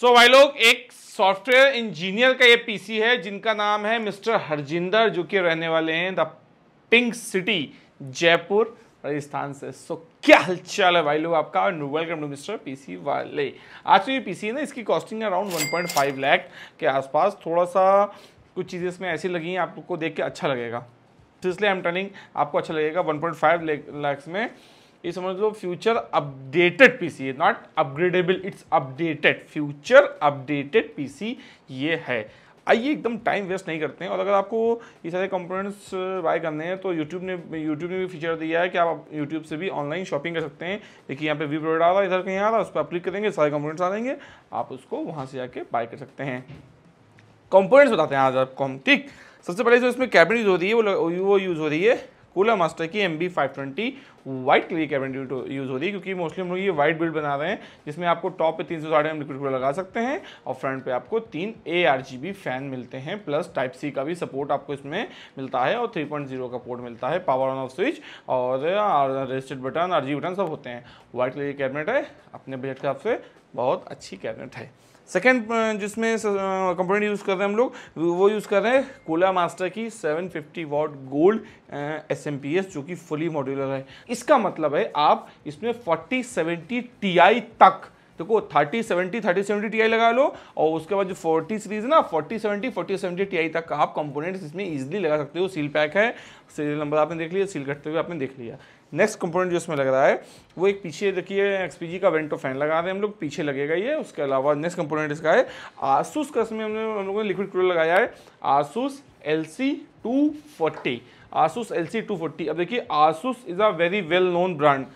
सो so, भाई लोग एक सॉफ्टवेयर इंजीनियर का ये पीसी है जिनका नाम है मिस्टर हरजिंदर जो कि रहने वाले हैं the pink city Jaipur Rajasthan से सो so, क्या हलचल है भाई लोग आपका और वेलकम टू मिस्टर पीसी वाले आज तो ये पीसी है ना इसकी कॉस्टिंग है अराउंड 1.5 लाख के आसपास थोड़ा सा कुछ चीज़ें इसमें ऐसी लगी हैं आपको देख के अच्छा लगेगा तो इसलिए आई एम टर्निंग आपको अच्छा लगेगा वन फाइव लैक्स में ये समझ लो future updated PC not upgradable it's updated future updated PC ये है आइए एकदम टाइम वेस्ट नहीं करते हैं और अगर आपको ये सारे कंपोनेंट्स बाय uh, करने हैं तो यूट्यूब ने यूट्यूब ने भी फीचर दिया है कि आप यूट्यूब से भी ऑनलाइन शॉपिंग कर सकते हैं देखिए यहाँ पे वी प्रोडक्ट आ रहा है इधर कहीं आ रहा है उस पर आप क्लिक करेंगे सारे कंपोनेंट्स आ जाएंगे आप उसको वहाँ से जाके बाय कर सकते हैं कंपोनेंट्स बताते हैं आज आपको हम ठीक सबसे पहले जो इसमें कैबिनेट यूज़ हो रही है वो वो यूज़ हो रही है कूलर मास्टर की M B five twenty white colour की कैबिनेट यूज़ हो रही है क्योंकि मोस्टली हम लोग ये वाइट बिल्ड बना रहे हैं जिसमें आपको टॉप पे तीन सौ साढ़े हम लिक्विड कूलर लगा सकते हैं और फ्रंट पे आपको तीन A R G B fan मिलते हैं प्लस टाइप सी का भी सपोर्ट आपको इसमें मिलता है और थ्री पॉइंट जीरो का पोर्ट मिलता है पावर ऑन ऑफ स्विच और registered button R G button सब होते हैं वाइट कलर कैबिनेट है अपने बजट के हिसाब से बहुत अच्छी कैबिनेट है सेकेंड uh, जिसमें कंपोनेंट uh, यूज़ कर रहे हैं हम लोग वो यूज़ कर रहे हैं कोला मास्टर की 750 fifty watt gold S M P S जो कि फुली मॉड्यूलर है इसका मतलब है आप इसमें 40 70 टी आई तक देखो thirty seventy thirty seventy T I लगा लो और उसके बाद जो फोर्टी सीरीज ना forty seventy forty seventy T I तक का आप कंपोनेंट्स इसमें ईजिली लगा सकते हो सील पैक है सीरियल नंबर आपने देख लिया सील करते हुए आपने देख लिया नेक्स्ट कंपोनेंट जो इसमें लग रहा है वो एक पीछे देखिए एक्सपीजी का वेंटो फैन लगा रहे हैं हम लोग पीछे लगेगा ये उसके अलावा नेक्स्ट कंपोनेंट इसका है आसूस का इसमें हमने हम लोगों ने लिक्विड कूलर लगाया है Asus L C two forty Asus L C two forty अब देखिए Asus is a very well known brand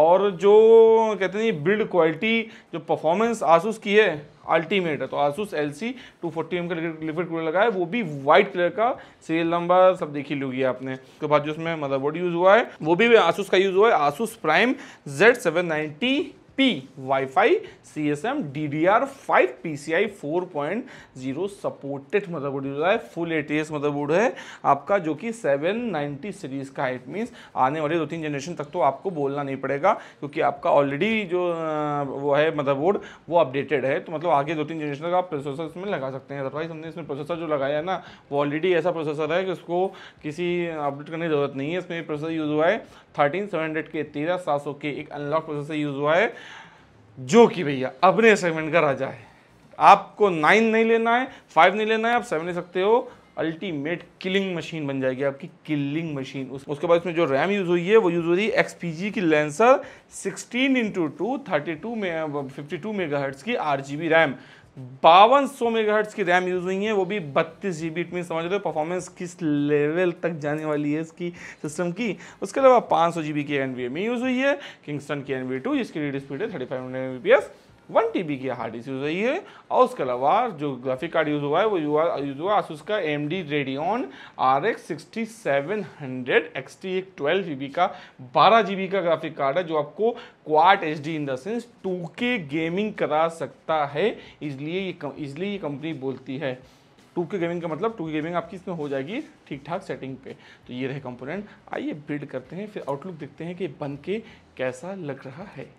और जो कहते हैं बिल्ड क्वालिटी जो परफॉर्मेंस आसूस की है अल्टीमेट है तो Asus L C two forty M का लिक्विड कूलर लगा है वो भी वाइट कलर का सीरियल नंबर सब देखी लूगी आपने उसके बाद जो उसमें मदरबोर्ड यूज़ हुआ है वो भी आसूस का यूज़ हुआ है Asus Prime Z seven ninety P wifi C S M D D R five P C I four point zero supported motherboard use है full A T S motherboard है आपका जो कि सेवन नाइन्टी सीरीज का है it means आने वाले दो तीन जनरेशन तक तो आपको बोलना नहीं पड़ेगा क्योंकि आपका ऑलरेडी जो वो है मदरबोर्ड वो अपडेटेड है तो मतलब आगे दो तीन जनरेशन तक आप प्रोसेसर इसमें लगा सकते हैं अदरवाइज हमने इसमें प्रोसेसर जो लगाया है ना वो ऑलरेडी ऐसा प्रोसेसर है कि उसको किसी अपडेट करने की जरूरत नहीं है इसमें प्रोसेसर यूज़ हुआ है थर्टीन सेवन हंड्रेड के तेरह सात सौ के एक अनलॉक प्रोसेसर यूज़ हुआ है जो कि भैया अपने सेगमेंट का राजा है आपको नाइन नहीं लेना है फाइव नहीं लेना है आप सेवन ले सकते हो अल्टीमेट किलिंग मशीन बन जाएगी आपकी किलिंग मशीन उस, उसके बाद इसमें जो रैम यूज़ हुई है वो यूज़ हो रही है एक्सपीजी की Lancer sixteen into two thirty two में फिफ्टी टू मेगा की आर जी बी रैम बावन सौ मेगाहर्ट्ज की रैम यूज़ हुई है वो भी बत्तीस जी बी में समझ रहे हो परफॉर्मेंस किस लेवल तक जाने वाली है इसकी सिस्टम की उसके अलावा पाँच सौ जी बी की एन में e यूज़ हुई है किंगस्टन की एन वी टू जिसकी रीड स्पीड है thirty five hundred M B P S one T की हार्ड डिस्क यूज़ हुई है और उसके अलावा जो ग्राफिक कार्ड यूज़ हुआ है वो यूज़ हुआ आसूस का M D Radeon R X sixty seven hundred X T एक ट्वेल्व जी बी का बारह जी बी का ग्राफिक कार्ड है जो आपको क्वाट एच डी इन देंस टू के गेमिंग करा सकता है इसलिए ये इसलिए ये कंपनी बोलती है टू के गेमिंग का मतलब टू के गेमिंग आपकी इसमें हो जाएगी ठीक ठाक सेटिंग पे तो ये रहे कंपोनेंट आइए बिल्ड करते हैं फिर आउटलुक देखते हैं कि बन के कैसा लग रहा है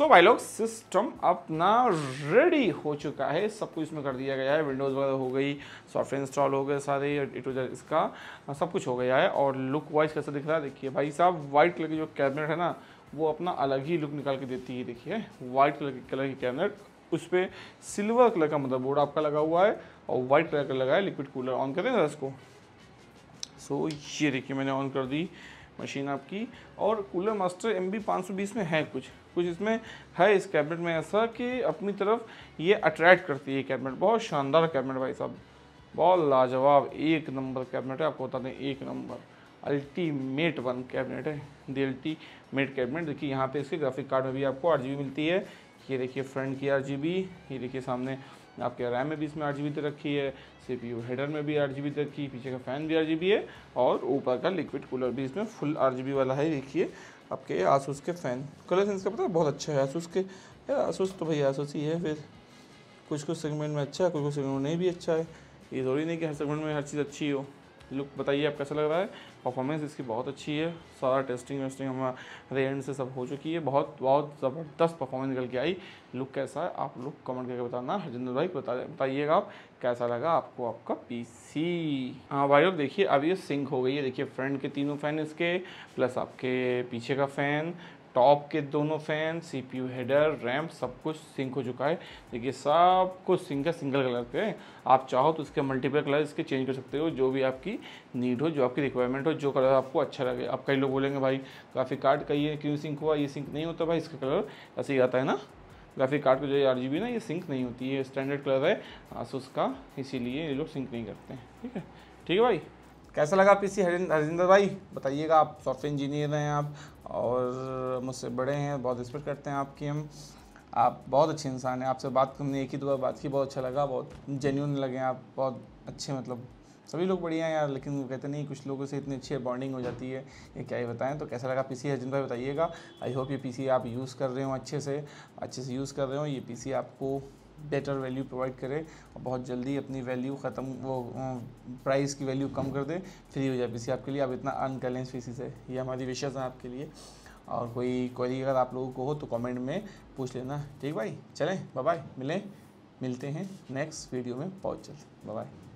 सो भाई लोग सिस्टम अपना रेडी हो चुका है सब कुछ इसमें कर दिया गया है विंडोज़ वगैरह हो गई सॉफ्टवेयर इंस्टॉल हो गए सारे इटोजर इसका हाँ, सब कुछ हो गया है और लुक वाइज कैसा दिख रहा है देखिए भाई साहब वाइट कलर की जो कैबिनेट है ना वो अपना अलग ही लुक निकाल के देती है देखिए वाइट कलर की कलर की कैबिनेट उस पर सिल्वर कलर का मतलब बोर्ड आपका लगा हुआ है और वाइट कलर का लगा है लिक्विड कूलर ऑन करें जरा इसको सो ये देखिए मैंने ऑन कर दी मशीन आपकी और कूलर मास्टर एम बी में है कुछ कुछ इसमें है इस कैबिनेट में ऐसा कि अपनी तरफ ये अट्रैक्ट करती है कैबिनेट बहुत शानदार कैबिनेट भाई साहब बहुत लाजवाब एक नंबर कैबिनेट है आपको बता दें एक नंबर अल्टीमेट वन कैबिनेट है दी अल्टीमेट कैबिनेट देखिए यहाँ पे इसके ग्राफिक कार्ड में भी आपको आठ मिलती है ये देखिए फ्रंट की आठ ये देखिए सामने आपके रैम में भी इसमें आठ जी तो रखी है सीपीयू हेडर में भी आठ जी बी तो रखी है पीछे का फ़ैन भी आठ जी बी है और ऊपर का लिक्विड कूलर भी इसमें फुल आठ जी बी वाला है देखिए आपके आसूस के फ़ैन कलर सेंस का पता है बहुत अच्छा है आसूस के यार आसूस तो भैया आसूस ही है फिर कुछ कुछ सेगमेंट में अच्छा है कुछ कुछ सेगमेंट में नहीं भी अच्छा है ये ज़रूरी नहीं कि हर सेगमेंट में हर चीज़ अच्छी हो लुक बताइए आप कैसा लग रहा है परफॉर्मेंस इसकी बहुत अच्छी है सारा टेस्टिंग वेस्टिंग हमारे एंड से सब हो चुकी है बहुत बहुत ज़बरदस्त परफॉर्मेंस निकल के आई लुक कैसा है आप लुक कमेंट करके बताना हरजिंदर भाई बता बताइएगा आप कैसा लगा आपको आपका पीसी हाँ भाई लोग देखिए अब ये सिंक हो गई है देखिए फ्रंट के तीनों फैन इसके प्लस आपके पीछे का फ़ैन टॉप के दोनों फैन सीपीयू हेडर रैम सब कुछ सिंक हो चुका है देखिए सब कुछ सिंक है सिंगल कलर पे आप चाहो तो उसके मल्टीपल कलर इसके चेंज कर सकते हो जो भी आपकी नीड हो जो आपकी रिक्वायरमेंट हो जो कलर आपको अच्छा लगे आप कई लोग बोलेंगे भाई ग्राफिक कार्ड का ये क्यों सिंक हुआ ये सिंक नहीं होता भाई इसका कलर ऐसे ही आता है ना ग्राफिक कार्ड का जो आर जी ना ये सिंक नहीं होती है स्टैंडर्ड कलर है आसूस का इसीलिए ये लोग सिंक नहीं करते हैं ठीक है ठीक है भाई कैसा लगा पीसी हरिंदर भाई बताइएगा आप सॉफ्टवेयर इंजीनियर हैं आप और मुझसे बड़े हैं बहुत रिस्पेक्ट करते हैं आपकी हम आप बहुत अच्छे इंसान हैं आपसे बात करने एक ही दो तो बात की बहुत अच्छा लगा बहुत जेन्यून लगे आप बहुत अच्छे मतलब सभी लोग बढ़िया हैं यार लेकिन कहते नहीं कुछ लोगों से इतनी अच्छी बॉन्डिंग हो जाती है ये क्या ही बताएं तो कैसा लगा पीसी हरजिन भाई बताइएगा आई होप ये पीसी आप यूज़ कर रहे हो अच्छे से अच्छे से यूज़ कर रहे हो ये पीसी आपको बेटर वैल्यू प्रोवाइड करे और बहुत जल्दी अपनी वैल्यू ख़त्म वो प्राइस की वैल्यू कम कर दे फ्री हो जाए पी आपके लिए आप इतना अनकैलेंस कर लें से ये हमारी विशेष हैं आपके लिए और कोई क्वेरी अगर आप लोगों को हो तो कमेंट में पूछ लेना ठीक भाई चलें बाय मिलें मिलते हैं नेक्स्ट वीडियो में बहुत जल्द बाय